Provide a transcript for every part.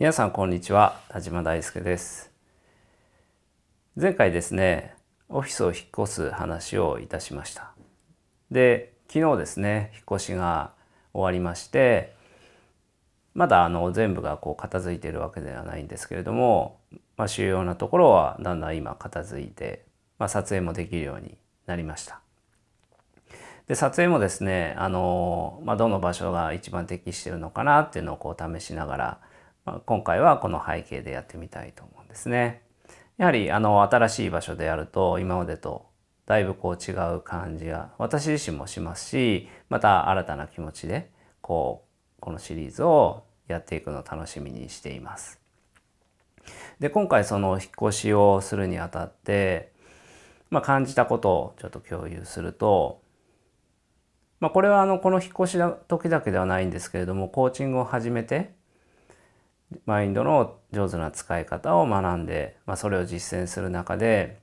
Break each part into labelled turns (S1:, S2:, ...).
S1: 皆さんこんにちは田島大輔です前回ですねオフィスを引っ越す話をいたしましたで昨日ですね引っ越しが終わりましてまだあの全部がこう片付いているわけではないんですけれども、まあ、主要なところはだんだん今片付いて、まあ、撮影もできるようになりました。で撮影もですねあの、まあ、どの場所が一番適してるのかなっていうのをこう試しながらま今回はこの背景でやってみたいと思うんですね。やはりあの新しい場所でやると今までとだいぶこう違う感じが私自身もしますしまた新たな気持ちでこうこのシリーズをやっていくのを楽しみにしています。で今回その引っ越しをするにあたって、まあ、感じたことをちょっと共有すると、まあ、これはあのこの引っ越しの時だけではないんですけれどもコーチングを始めてマインドの上手な使い方を学んで、まあ、それを実践する中で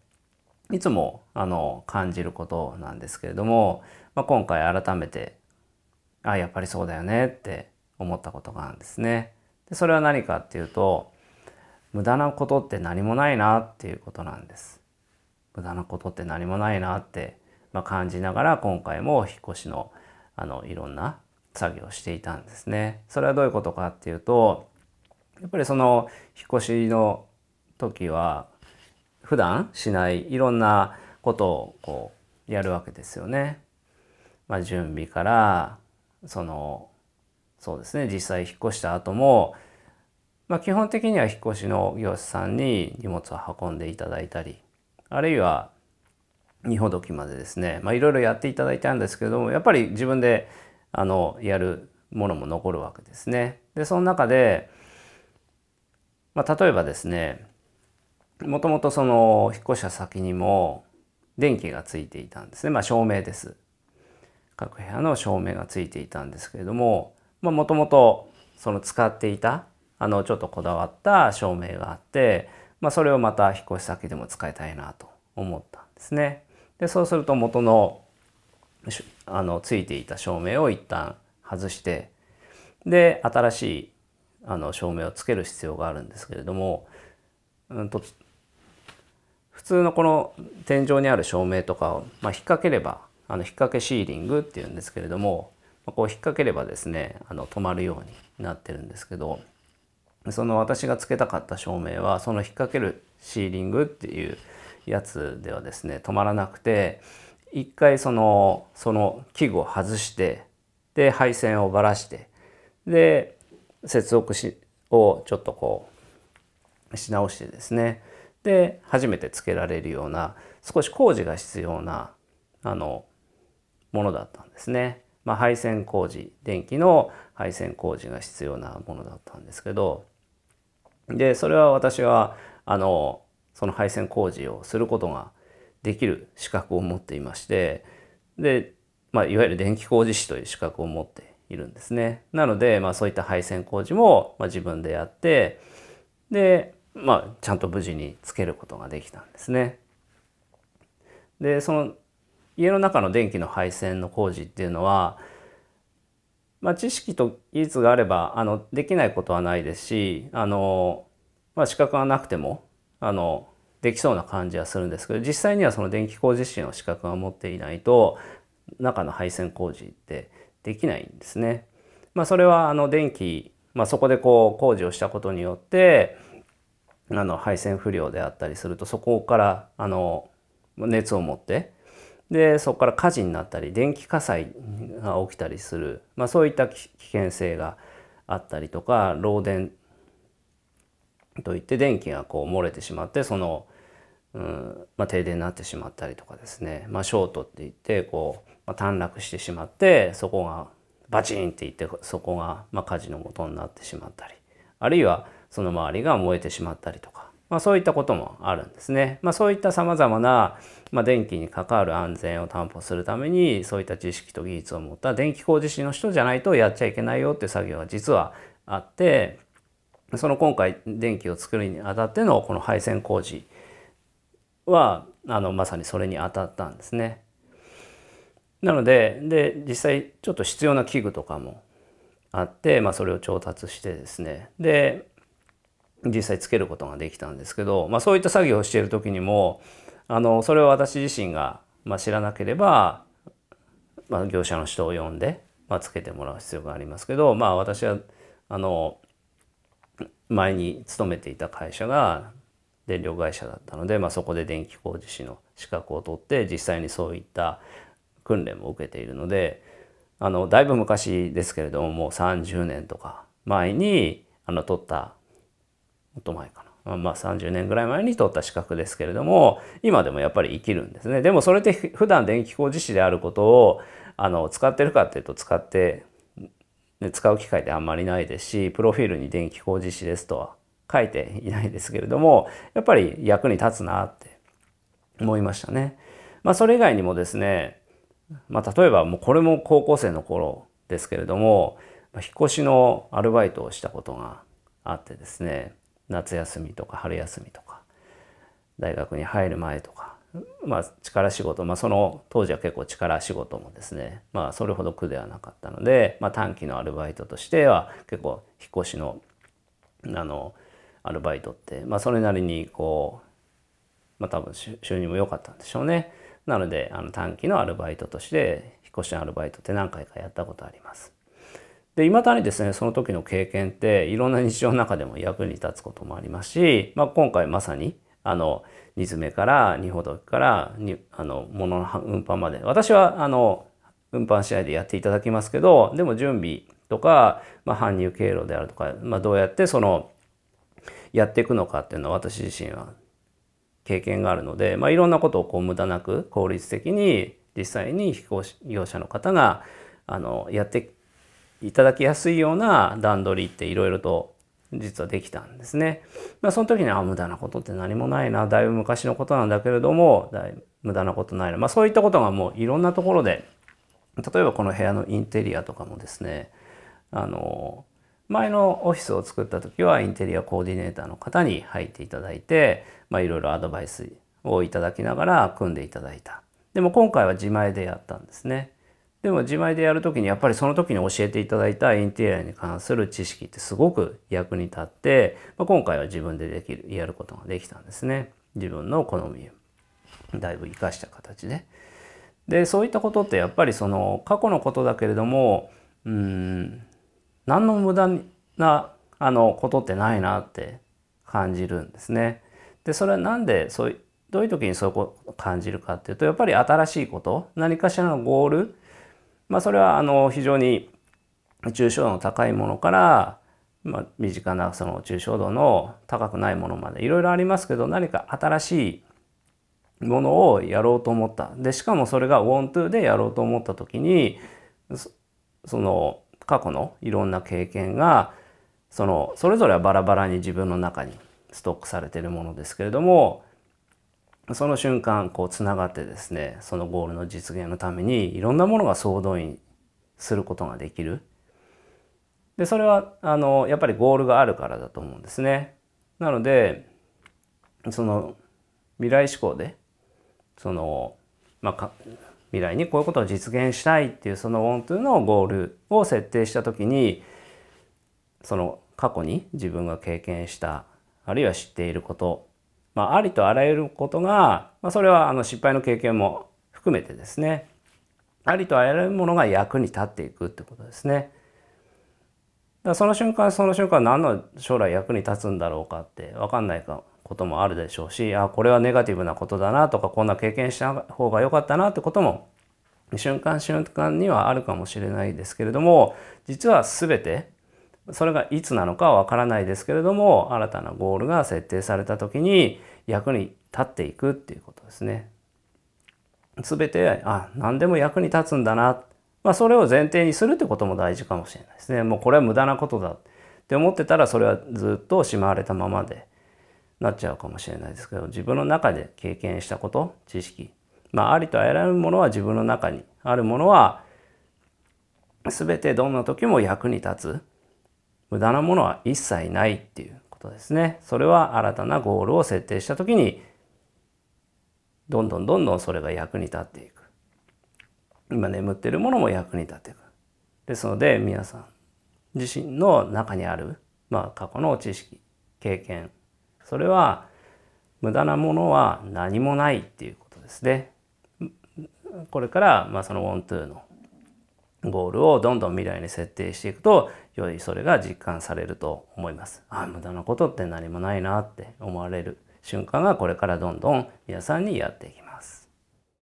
S1: いつもあの感じることなんですけれども、まあ、今回改めてあやっぱりそうだよねって思ったことがあるんですね。でそれは何かっていうと無駄なことって何もないなっていうことなんです。無駄なことって何もないなって、まあ、感じながら今回も引っ越しのあのいろんな作業をしていたんですね。それはどういうことかっていうとやっぱりその引っ越しの時は普段しないいろんなことをこうやるわけですよね。まあ、準備からそのそうですね実際引っ越した後も、まあ、基本的には引っ越しの業者さんに荷物を運んでいただいたりあるいは荷ほどきまでですねいろいろやっていただいたんですけどもやっぱり自分であのやるものも残るわけですね。でその中でまあ、例えばですねもともとその引っ越した先にも電気がついていたんですね、まあ、照明です各部屋の照明がついていたんですけれどももともとその使っていたあのちょっとこだわった照明があって、まあ、それをまた引っ越し先でも使いたいなと思ったんですね。でそうすると元のあのついていた照明を一旦外してで新しいあの照明をつける必要があるんですけれども、うんと、普通のこの天井にある照明とかを、まあ、引っ掛ければあの引っ掛けシーリングっていうんですけれども、まあ、こう引っ掛ければですねあの止まるようになってるんですけどその私がつけたかった照明はその引っ掛けるシーリングっていうやつではですね止まらなくて一回そのその器具を外してで配線をばらしてで接続しをちょっとこうし直してですねで初めてつけられるような少し工事が必要なあのものだったんですね。まあ、配線工事電気の配線工事が必要なものだったんですけどでそれは私はあのその配線工事をすることができる資格を持っていましてで、まあ、いわゆる電気工事士という資格を持っているんですね。なので、まあ、そういった配線工事も、ま自分でやってで、まあ、ちゃんと無事につけることができたんですね。でその家の中の電気の配線の工事っていうのは、まあ、知識と技術があればあのできないことはないですしあの、まあ、資格がなくてもあのできそうな感じはするんですけど実際にはその電気工事士の資格が持っていないと中の配線工事ってできないんですね。まあ、それはあの電気、まあ、そこでこう工事をしたことによってあの配線不良であったりするとそこからあの熱を持ってでそこから火事になったり電気火災が起きたりする、まあ、そういった危険性があったりとか漏電といって電気がこう漏れてしまってその、うんまあ、停電になってしまったりとかですね、まあ、ショートっていってこうまあ、短絡してしまってそこがバチンっていってそこがま火事のとになってしまったりあるいはその周りが燃えてしまったりとか、まあ、そういったこともあるんですね。まあ、そういったさまざまな、ま電気に関わる安全を担保するためにそういった知識と技術を持った電気工事士の人じゃないとやっちゃいけないよっていう作業が実はあってその今回電気を作るにあたってのこの配線工事はあのまさにそれにあたったんですね。なのでで実際ちょっと必要な器具とかもあって、まあ、それを調達してですねで実際つけることができたんですけど、まあ、そういった作業をしている時にもあのそれを私自身が、まあ、知らなければ、まあ、業者の人を呼んで、まあ、つけてもらう必要がありますけど、まあ、私はあの前に勤めていた会社が電力会社だったので、まあ、そこで電気工事士の資格を取って実際にそういった訓練も受けているのであのだいぶ昔ですけれどももう30年とか前にあの取ったもっと前かな、まあ、30年ぐらい前に取った資格ですけれども今でもやっぱり生きるんですねでもそれって普段電気工事士であることをあの使ってるかっていうと使って使う機会ってあんまりないですしプロフィールに電気工事士ですとは書いていないですけれどもやっぱり役に立つなって思いましたね。まあ、それ以外にもですねまあ、例えばもうこれも高校生の頃ですけれども引っ越しのアルバイトをしたことがあってですね夏休みとか春休みとか大学に入る前とか、まあ、力仕事、まあ、その当時は結構力仕事もですね、まあ、それほど苦ではなかったので、まあ、短期のアルバイトとしては結構引っ越しのあのアルバイトって、まあ、それなりにこう、まあ、多分収入も良かったんでしょうね。なのであの短期のアルバイトとして引っ越しのアルバイトって何回かやったことあります。で、まだにですね、その時の経験っていろんな日常の中でも役に立つこともありますし、まあ、今回まさにあの荷詰めから荷ほどきからにあの物の運搬まで私はあの運搬試合でやっていただきますけどでも準備とか、まあ、搬入経路であるとか、まあ、どうやってそのやっていくのかっていうのは私自身は経験があるので、まあ、いろんなことをこう無駄なく効率的に実際に飛行業者の方があのやっていただきやすいような段取りっていろいろと実はできたんですね。まあ、その時にあ無駄なことって何もないなだいぶ昔のことなんだけれどもだい無駄なことないな、まあ、そういったことがもういろんなところで例えばこの部屋のインテリアとかもですねあの前のオフィスを作った時はインテリアコーディネーターの方に入っていただいて、まあ、いろいろアドバイスをいただきながら組んでいただいた。でも今回は自前でやったんですね。でも自前でやる時にやっぱりその時に教えていただいたインテリアに関する知識ってすごく役に立って、まあ、今回は自分でできる、やることができたんですね。自分の好みをだいぶ生かした形で。で、そういったことってやっぱりその過去のことだけれども、うん、何の無駄なあのことってないなって感じるんですね。でそれはなんでそういうどういう時にそういうことを感じるかっていうとやっぱり新しいこと何かしらのゴール、まあ、それはあの非常に抽象度の高いものから、まあ、身近なその抽象度の高くないものまでいろいろありますけど何か新しいものをやろうと思ったでしかもそれが want to でやろうと思った時にその過去のいろんな経験がそのそれぞれはバラバラに自分の中にストックされてるものですけれどもその瞬間こうつながってですねそのゴールの実現のためにいろんなものが総動員することができる。でそれはあのやっぱりゴールがあるからだと思うんですね。なのでその未来志向でその、まあ、未来にこういうことを実現したいっていうその want to のゴールを設定した時にその過去に自分が経験したあるいは知っていること、まあ、ありとあらゆることが、まあ、それはあの失敗の経験も含めてですねありとあらゆるものが役に立っていくってことですね。だからその瞬間その瞬間何の将来役に立つんだろうかって分かんないかこともあるでしょうしあこれはネガティブなことだなとかこんな経験した方が良かったなってことも瞬間瞬間にはあるかもしれないですけれども実は全てそれがいつなのかわからないですけれども新たなゴールが設定された時に役に立っていくっていうことですね。全てあ何でも役に立つんだな、まあ、それを前提にするってことも大事かもしれないですね。もうこれは無駄なことだって思ってたらそれはずっとしまわれたままで。なっちゃうかもしれないですけど自分の中で経験したこと知識まあありとあらゆるものは自分の中にあるものは全てどんな時も役に立つ無駄なものは一切ないっていうことですねそれは新たなゴールを設定した時にどんどんどんどんそれが役に立っていく今眠ってるものも役に立っていくですので皆さん自身の中にある、まあ、過去の知識経験それは無駄なものは何もないっていうことですね。これから、まあ、そのワントゥーのゴールをどんどん未来に設定していくとよりそれが実感されると思います。あ無駄なことって何もないなって思われる瞬間がこれからどんどん皆さんにやっていきます。